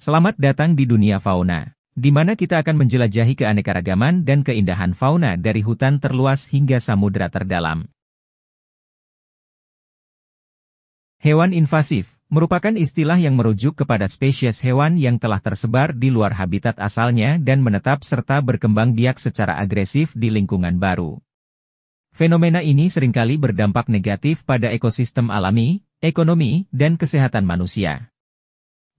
Selamat datang di dunia fauna, di mana kita akan menjelajahi keanekaragaman dan keindahan fauna dari hutan terluas hingga samudera terdalam. Hewan invasif merupakan istilah yang merujuk kepada spesies hewan yang telah tersebar di luar habitat asalnya dan menetap serta berkembang biak secara agresif di lingkungan baru. Fenomena ini seringkali berdampak negatif pada ekosistem alami, ekonomi, dan kesehatan manusia.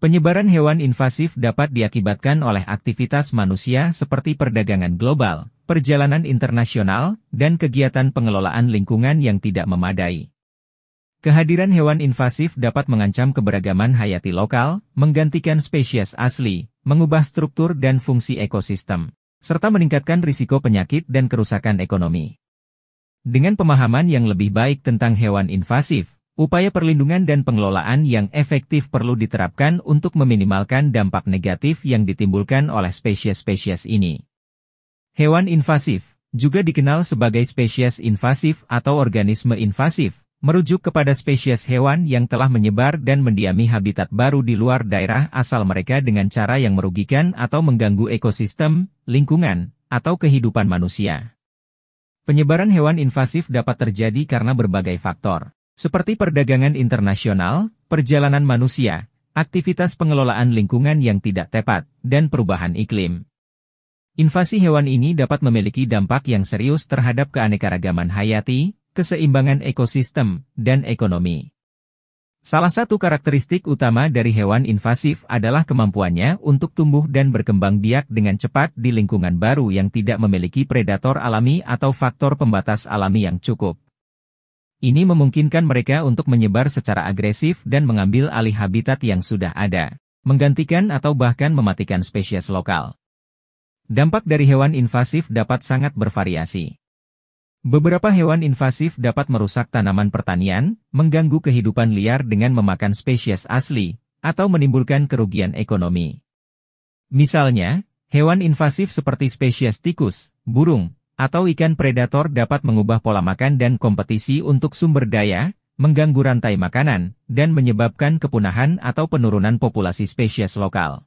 Penyebaran hewan invasif dapat diakibatkan oleh aktivitas manusia seperti perdagangan global, perjalanan internasional, dan kegiatan pengelolaan lingkungan yang tidak memadai. Kehadiran hewan invasif dapat mengancam keberagaman hayati lokal, menggantikan spesies asli, mengubah struktur dan fungsi ekosistem, serta meningkatkan risiko penyakit dan kerusakan ekonomi. Dengan pemahaman yang lebih baik tentang hewan invasif, Upaya perlindungan dan pengelolaan yang efektif perlu diterapkan untuk meminimalkan dampak negatif yang ditimbulkan oleh spesies-spesies ini. Hewan invasif, juga dikenal sebagai spesies invasif atau organisme invasif, merujuk kepada spesies hewan yang telah menyebar dan mendiami habitat baru di luar daerah asal mereka dengan cara yang merugikan atau mengganggu ekosistem, lingkungan, atau kehidupan manusia. Penyebaran hewan invasif dapat terjadi karena berbagai faktor. Seperti perdagangan internasional, perjalanan manusia, aktivitas pengelolaan lingkungan yang tidak tepat, dan perubahan iklim. Invasi hewan ini dapat memiliki dampak yang serius terhadap keanekaragaman hayati, keseimbangan ekosistem, dan ekonomi. Salah satu karakteristik utama dari hewan invasif adalah kemampuannya untuk tumbuh dan berkembang biak dengan cepat di lingkungan baru yang tidak memiliki predator alami atau faktor pembatas alami yang cukup. Ini memungkinkan mereka untuk menyebar secara agresif dan mengambil alih habitat yang sudah ada, menggantikan atau bahkan mematikan spesies lokal. Dampak dari hewan invasif dapat sangat bervariasi. Beberapa hewan invasif dapat merusak tanaman pertanian, mengganggu kehidupan liar dengan memakan spesies asli, atau menimbulkan kerugian ekonomi. Misalnya, hewan invasif seperti spesies tikus, burung, atau ikan predator dapat mengubah pola makan dan kompetisi untuk sumber daya, mengganggu rantai makanan, dan menyebabkan kepunahan atau penurunan populasi spesies lokal.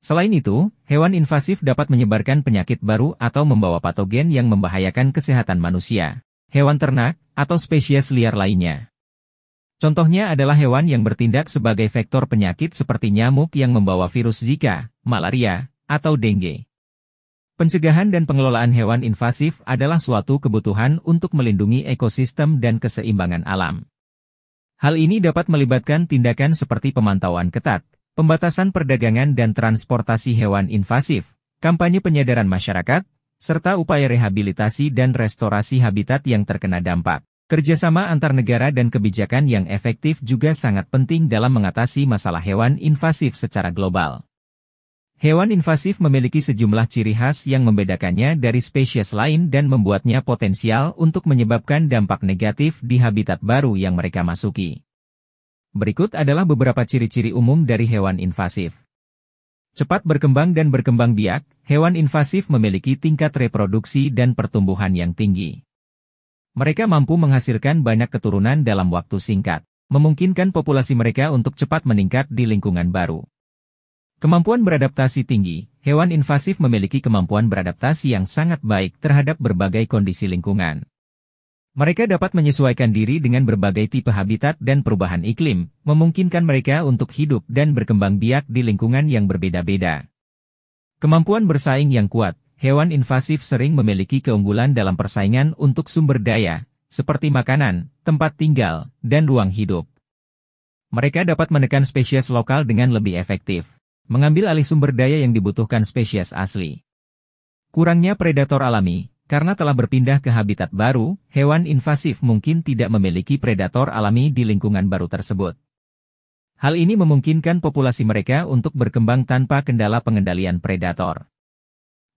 Selain itu, hewan invasif dapat menyebarkan penyakit baru atau membawa patogen yang membahayakan kesehatan manusia, hewan ternak, atau spesies liar lainnya. Contohnya adalah hewan yang bertindak sebagai vektor penyakit seperti nyamuk yang membawa virus Zika, malaria, atau dengue. Pencegahan dan pengelolaan hewan invasif adalah suatu kebutuhan untuk melindungi ekosistem dan keseimbangan alam. Hal ini dapat melibatkan tindakan seperti pemantauan ketat, pembatasan perdagangan dan transportasi hewan invasif, kampanye penyadaran masyarakat, serta upaya rehabilitasi dan restorasi habitat yang terkena dampak. Kerjasama antar negara dan kebijakan yang efektif juga sangat penting dalam mengatasi masalah hewan invasif secara global. Hewan invasif memiliki sejumlah ciri khas yang membedakannya dari spesies lain dan membuatnya potensial untuk menyebabkan dampak negatif di habitat baru yang mereka masuki. Berikut adalah beberapa ciri-ciri umum dari hewan invasif. Cepat berkembang dan berkembang biak, hewan invasif memiliki tingkat reproduksi dan pertumbuhan yang tinggi. Mereka mampu menghasilkan banyak keturunan dalam waktu singkat, memungkinkan populasi mereka untuk cepat meningkat di lingkungan baru. Kemampuan beradaptasi tinggi, hewan invasif memiliki kemampuan beradaptasi yang sangat baik terhadap berbagai kondisi lingkungan. Mereka dapat menyesuaikan diri dengan berbagai tipe habitat dan perubahan iklim, memungkinkan mereka untuk hidup dan berkembang biak di lingkungan yang berbeda-beda. Kemampuan bersaing yang kuat, hewan invasif sering memiliki keunggulan dalam persaingan untuk sumber daya, seperti makanan, tempat tinggal, dan ruang hidup. Mereka dapat menekan spesies lokal dengan lebih efektif mengambil alih sumber daya yang dibutuhkan spesies asli. Kurangnya predator alami, karena telah berpindah ke habitat baru, hewan invasif mungkin tidak memiliki predator alami di lingkungan baru tersebut. Hal ini memungkinkan populasi mereka untuk berkembang tanpa kendala pengendalian predator.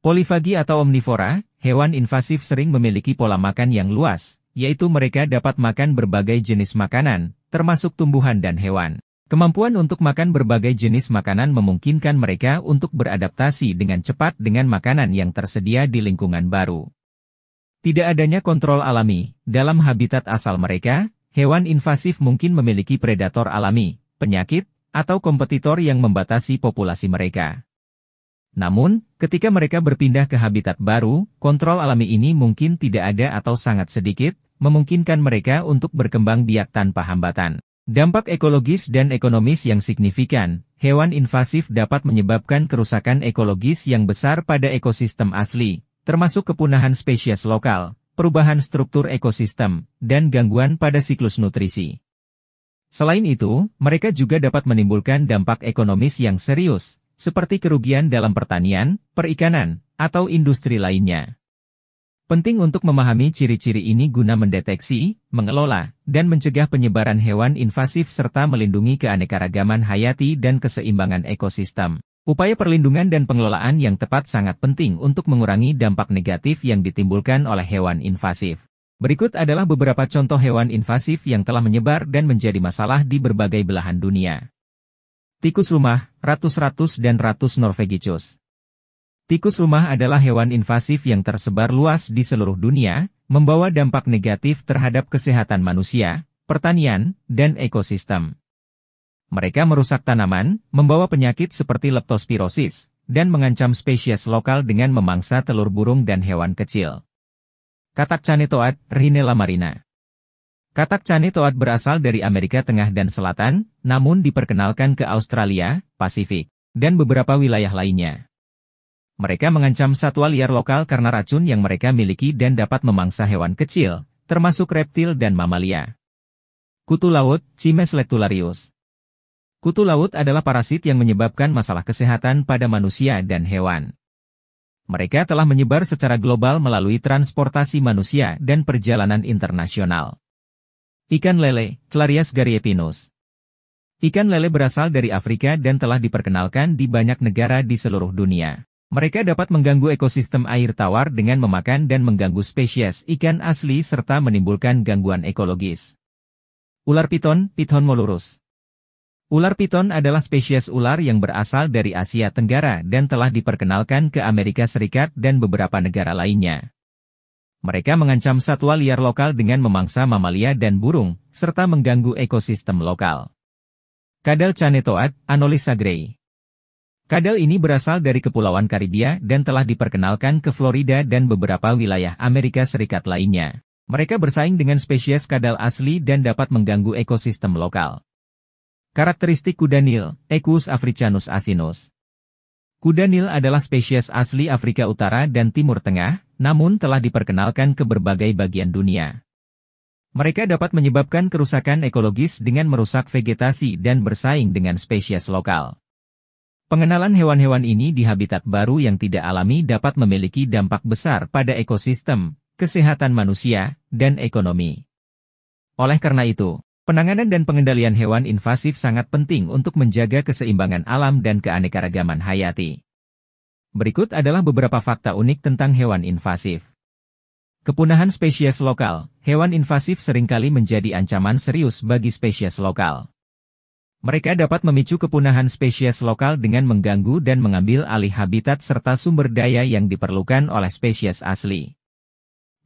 Polifagi atau omnivora, hewan invasif sering memiliki pola makan yang luas, yaitu mereka dapat makan berbagai jenis makanan, termasuk tumbuhan dan hewan. Kemampuan untuk makan berbagai jenis makanan memungkinkan mereka untuk beradaptasi dengan cepat dengan makanan yang tersedia di lingkungan baru. Tidak adanya kontrol alami dalam habitat asal mereka, hewan invasif mungkin memiliki predator alami, penyakit, atau kompetitor yang membatasi populasi mereka. Namun, ketika mereka berpindah ke habitat baru, kontrol alami ini mungkin tidak ada atau sangat sedikit, memungkinkan mereka untuk berkembang biak tanpa hambatan. Dampak ekologis dan ekonomis yang signifikan, hewan invasif dapat menyebabkan kerusakan ekologis yang besar pada ekosistem asli, termasuk kepunahan spesies lokal, perubahan struktur ekosistem, dan gangguan pada siklus nutrisi. Selain itu, mereka juga dapat menimbulkan dampak ekonomis yang serius, seperti kerugian dalam pertanian, perikanan, atau industri lainnya. Penting untuk memahami ciri-ciri ini guna mendeteksi, mengelola, dan mencegah penyebaran hewan invasif serta melindungi keanekaragaman hayati dan keseimbangan ekosistem. Upaya perlindungan dan pengelolaan yang tepat sangat penting untuk mengurangi dampak negatif yang ditimbulkan oleh hewan invasif. Berikut adalah beberapa contoh hewan invasif yang telah menyebar dan menjadi masalah di berbagai belahan dunia. Tikus rumah, ratus-ratus dan ratus norvegicus. Tikus rumah adalah hewan invasif yang tersebar luas di seluruh dunia, membawa dampak negatif terhadap kesehatan manusia, pertanian, dan ekosistem. Mereka merusak tanaman, membawa penyakit seperti leptospirosis, dan mengancam spesies lokal dengan memangsa telur burung dan hewan kecil. Katak Canetoat, Rhinella marina. Katak Canetoat berasal dari Amerika Tengah dan Selatan, namun diperkenalkan ke Australia, Pasifik, dan beberapa wilayah lainnya mereka mengancam satwa liar lokal karena racun yang mereka miliki dan dapat memangsa hewan kecil, termasuk reptil dan mamalia. Kutu laut, Cimes lectularius. Kutu laut adalah parasit yang menyebabkan masalah kesehatan pada manusia dan hewan. Mereka telah menyebar secara global melalui transportasi manusia dan perjalanan internasional. Ikan lele, Clarias gariepinus. Ikan lele berasal dari Afrika dan telah diperkenalkan di banyak negara di seluruh dunia. Mereka dapat mengganggu ekosistem air tawar dengan memakan dan mengganggu spesies ikan asli serta menimbulkan gangguan ekologis. Ular piton, Piton molurus. Ular piton adalah spesies ular yang berasal dari Asia Tenggara dan telah diperkenalkan ke Amerika Serikat dan beberapa negara lainnya. Mereka mengancam satwa liar lokal dengan memangsa mamalia dan burung, serta mengganggu ekosistem lokal. Kadal Canetoat, Anolis sagrei. Kadal ini berasal dari Kepulauan Karibia dan telah diperkenalkan ke Florida dan beberapa wilayah Amerika Serikat lainnya. Mereka bersaing dengan spesies kadal asli dan dapat mengganggu ekosistem lokal. Karakteristik kuda Nil, Equus africanus asinus. Kuda Nil adalah spesies asli Afrika Utara dan Timur Tengah, namun telah diperkenalkan ke berbagai bagian dunia. Mereka dapat menyebabkan kerusakan ekologis dengan merusak vegetasi dan bersaing dengan spesies lokal. Pengenalan hewan-hewan ini di habitat baru yang tidak alami dapat memiliki dampak besar pada ekosistem, kesehatan manusia, dan ekonomi. Oleh karena itu, penanganan dan pengendalian hewan invasif sangat penting untuk menjaga keseimbangan alam dan keanekaragaman hayati. Berikut adalah beberapa fakta unik tentang hewan invasif. Kepunahan spesies lokal, hewan invasif seringkali menjadi ancaman serius bagi spesies lokal. Mereka dapat memicu kepunahan spesies lokal dengan mengganggu dan mengambil alih habitat serta sumber daya yang diperlukan oleh spesies asli.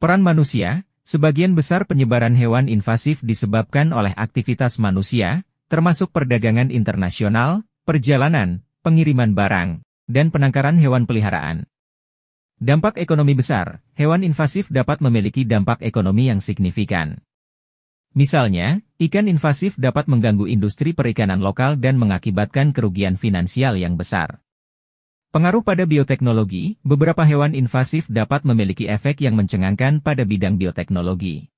Peran manusia, sebagian besar penyebaran hewan invasif disebabkan oleh aktivitas manusia, termasuk perdagangan internasional, perjalanan, pengiriman barang, dan penangkaran hewan peliharaan. Dampak ekonomi besar, hewan invasif dapat memiliki dampak ekonomi yang signifikan. Misalnya, Ikan invasif dapat mengganggu industri perikanan lokal dan mengakibatkan kerugian finansial yang besar. Pengaruh pada bioteknologi, beberapa hewan invasif dapat memiliki efek yang mencengangkan pada bidang bioteknologi.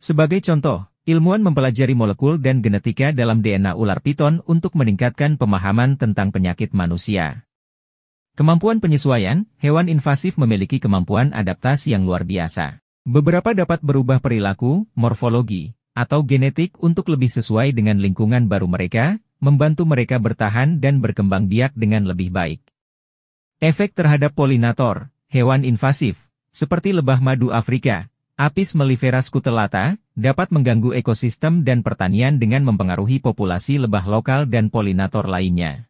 Sebagai contoh, ilmuwan mempelajari molekul dan genetika dalam DNA ular piton untuk meningkatkan pemahaman tentang penyakit manusia. Kemampuan penyesuaian, hewan invasif memiliki kemampuan adaptasi yang luar biasa. Beberapa dapat berubah perilaku, morfologi, atau genetik untuk lebih sesuai dengan lingkungan baru mereka, membantu mereka bertahan dan berkembang biak dengan lebih baik. Efek terhadap polinator, hewan invasif, seperti lebah madu Afrika, Apis mellifera scutellata, dapat mengganggu ekosistem dan pertanian dengan mempengaruhi populasi lebah lokal dan polinator lainnya.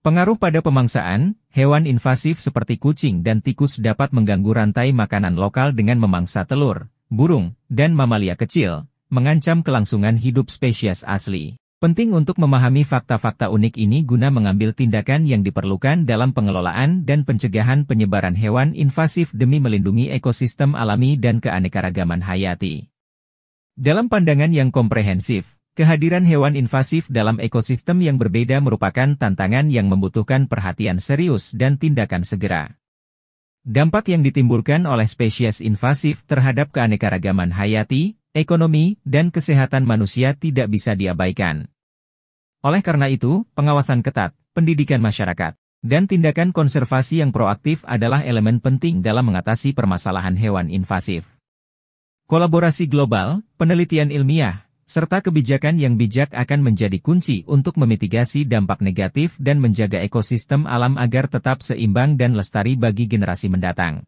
Pengaruh pada pemangsaan, hewan invasif seperti kucing dan tikus dapat mengganggu rantai makanan lokal dengan memangsa telur, burung, dan mamalia kecil, mengancam kelangsungan hidup spesies asli. Penting untuk memahami fakta-fakta unik ini guna mengambil tindakan yang diperlukan dalam pengelolaan dan pencegahan penyebaran hewan invasif demi melindungi ekosistem alami dan keanekaragaman hayati. Dalam pandangan yang komprehensif, Kehadiran hewan invasif dalam ekosistem yang berbeda merupakan tantangan yang membutuhkan perhatian serius dan tindakan segera. Dampak yang ditimbulkan oleh spesies invasif terhadap keanekaragaman hayati, ekonomi, dan kesehatan manusia tidak bisa diabaikan. Oleh karena itu, pengawasan ketat, pendidikan masyarakat, dan tindakan konservasi yang proaktif adalah elemen penting dalam mengatasi permasalahan hewan invasif. Kolaborasi global, penelitian ilmiah, serta kebijakan yang bijak akan menjadi kunci untuk memitigasi dampak negatif dan menjaga ekosistem alam agar tetap seimbang dan lestari bagi generasi mendatang.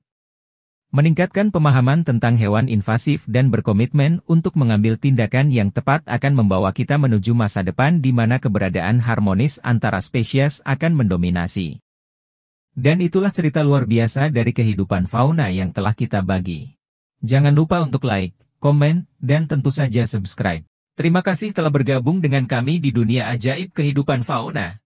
Meningkatkan pemahaman tentang hewan invasif dan berkomitmen untuk mengambil tindakan yang tepat akan membawa kita menuju masa depan di mana keberadaan harmonis antara spesies akan mendominasi. Dan itulah cerita luar biasa dari kehidupan fauna yang telah kita bagi. Jangan lupa untuk like, komen, dan tentu saja subscribe. Terima kasih telah bergabung dengan kami di dunia ajaib kehidupan fauna.